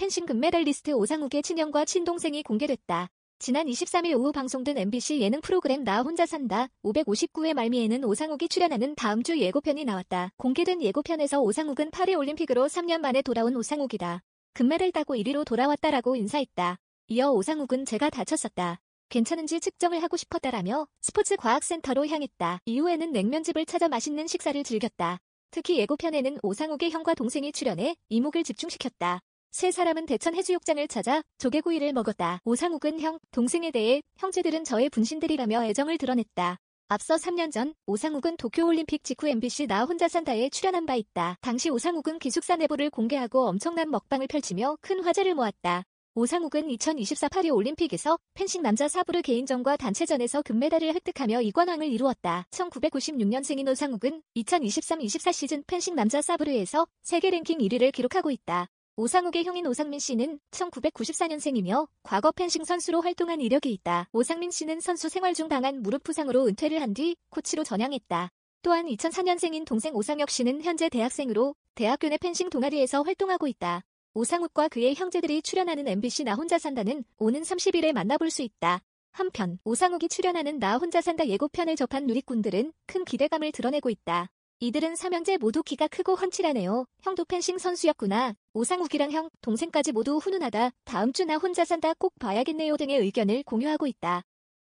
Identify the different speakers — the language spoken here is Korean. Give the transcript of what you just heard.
Speaker 1: 펜싱 금메달리스트 오상욱의 친형과 친동생이 공개됐다. 지난 23일 오후 방송된 MBC 예능 프로그램 나 혼자 산다 559회 말미에는 오상욱이 출연하는 다음 주 예고편이 나왔다. 공개된 예고편에서 오상욱은 파리 올림픽으로 3년 만에 돌아온 오상욱이다. 금메달 따고 1위로 돌아왔다라고 인사했다. 이어 오상욱은 제가 다쳤었다. 괜찮은지 측정을 하고 싶었다라며 스포츠 과학센터로 향했다. 이후에는 냉면집을 찾아 맛있는 식사를 즐겼다. 특히 예고편에는 오상욱의 형과 동생이 출연해 이목을 집중시켰다. 세 사람은 대천 해수욕장을 찾아 조개구이를 먹었다. 오상욱은 형, 동생에 대해 형제들은 저의 분신들이라며 애정을 드러냈다. 앞서 3년 전 오상욱은 도쿄올림픽 직후 MBC 나 혼자 산다에 출연한 바 있다. 당시 오상욱은 기숙사 내부를 공개하고 엄청난 먹방을 펼치며 큰 화제를 모았다. 오상욱은 2024 파리 올림픽에서 펜싱 남자 사부르 개인전과 단체전에서 금메달을 획득하며 이관왕을 이루었다. 1996년생인 오상욱은 2023-24 시즌 펜싱 남자 사부르에서 세계 랭킹 1위를 기록하고 있다. 오상욱의 형인 오상민 씨는 1994년생이며 과거 펜싱 선수로 활동한 이력이 있다. 오상민 씨는 선수 생활 중 당한 무릎 부상으로 은퇴를 한 뒤 코치로 전향했다. 또한 2004년생인 동생 오상혁 씨는 현재 대학생으로 대학교 내 펜싱 동아리에서 활동하고 있다. 오상욱과 그의 형제들이 출연하는 MBC 나 혼자 산다는 오는 30일에 만나볼 수 있다. 한편 오상욱이 출연하는 나 혼자 산다 예고편을 접한 누리꾼들은 큰 기대감을 드러내고 있다. 이들은 삼형제 모두 키가 크고 헌칠하네요. 형도 펜싱 선수였구나. 오상욱이랑 형, 동생까지 모두 훈훈하다. 다음 주나 혼자 산다 꼭 봐야겠네요 등의 의견을 공유하고 있다.